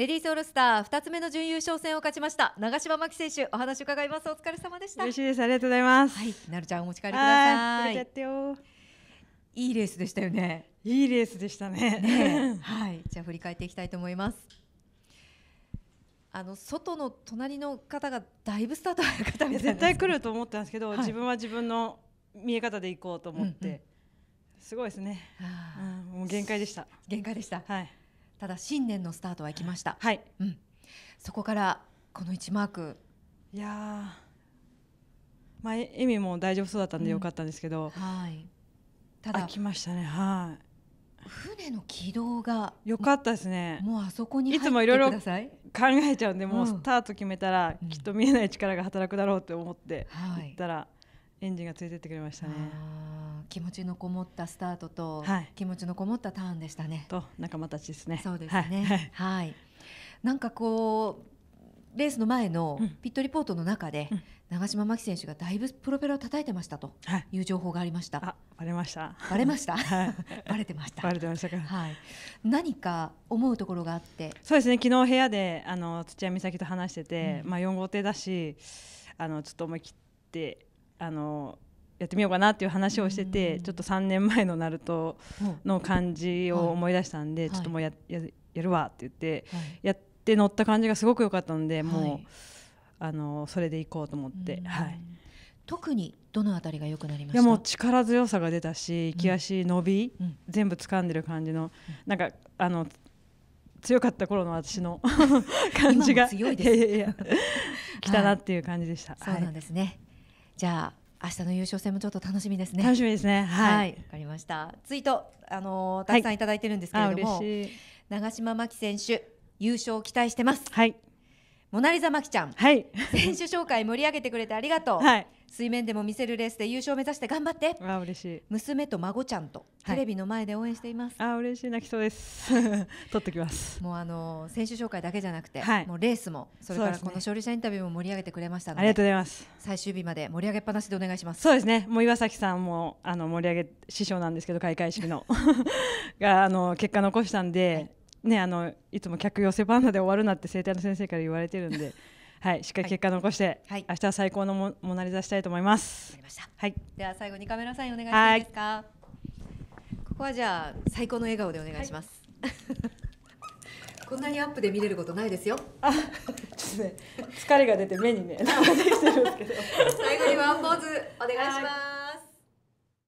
レディースオールスター2つ目の準優勝戦を勝ちました長島真希選手お話伺いますお疲れ様でした嬉しいですありがとうございますはいなるちゃんお持ち帰りくださいいいレースでしたよねいいレースでしたね、ね、はいじゃあ振り返っていきたいと思いますあの外の隣の方がだいぶスタート早か絶対来ると思ったんですけど、はい、自分は自分の見え方で行こうと思って、うんうん、すごいですね、はあ、うん、もう限界でした限界でしたはいただ新年のスタートは行きましたはい、うん、そこからこの1マークいやまあ意味も大丈夫そうだったんで良かったんですけど、うん、はいただ来ましたねはい船の軌道がよかったですねもうあそこにいつもいろいろ考えちゃうんで、もうスタート決めたら、きっと見えない力が働くだろうって思って行ったら、エンジンがついてってくれましたね。気持ちのこもったスタートと、はい、気持ちのこもったターンでしたね。と仲間たちですね。そうですね。はい、はい、なんかこうレースの前のピットリポートの中で、うん、長島真希選手がだいぶプロペラを叩いてましたという情報がありました。はい、あ、バレました。バレました。はい、バレてました。バレてましたか。はい。何か思うところがあって。そうですね。昨日部屋であの土屋美咲と話してて、うん、まあ四号艇だし、あのちょっと思い切って。あのやってみようかなっていう話をしてて、うん、ちょっと3年前のナルトの感じを思い出したんで、はい、ちょっともうやややるわって言って、はい、やって乗った感じがすごく良かったので、もう、あのそれで行こうと思って、はい、特にどのあたりが良くなりましたいやもう力強さが出たし行き足伸び、うん、全部掴んでる感じの、うん、なんかあの強かった頃の私の感じが強いです いや 来たなっていう感じでした。はい、そうなんですね、じゃあ明日の優勝戦もちょっと楽しみですね。楽しみですね。はい、わ、はい、かりました。ツイートあのー、たくさんいただいてるんですけれども、はい、長島真希選手優勝を期待してます。はい。モナリザマキちゃん、はい、選手紹介盛り上げてくれてありがとう、はい、水面でも見せるレースで優勝目指して頑張ってあ嬉しい娘と孫ちゃんとテレビの前で応援しています、はい、あ嬉しい泣きそうです 撮ってきますもうあの選手紹介だけじゃなくて、はい、もうレースもそれからこの勝利者インタビューも盛り上げてくれましたので、ありがとうございます最終日まで盛り上げっぱなしでお願いしますそうですねもう岩崎さんもあの盛り上げ師匠なんですけど開会式の があの結果残したんで、ね、あのいつも客寄せバンナで終わるなって生体の先生から言われてるんで、はい、しっかり結果残して、はい、明日は最高のモモナリザしたいと思います。はい、では最後にカメラさんお願いしますか、ここはじゃあ最高の笑顔でお願いします。はい、こんなにアップで見れることないですよ。ちょっとね、疲れが出て目にね、最後にワンポーズお願いします。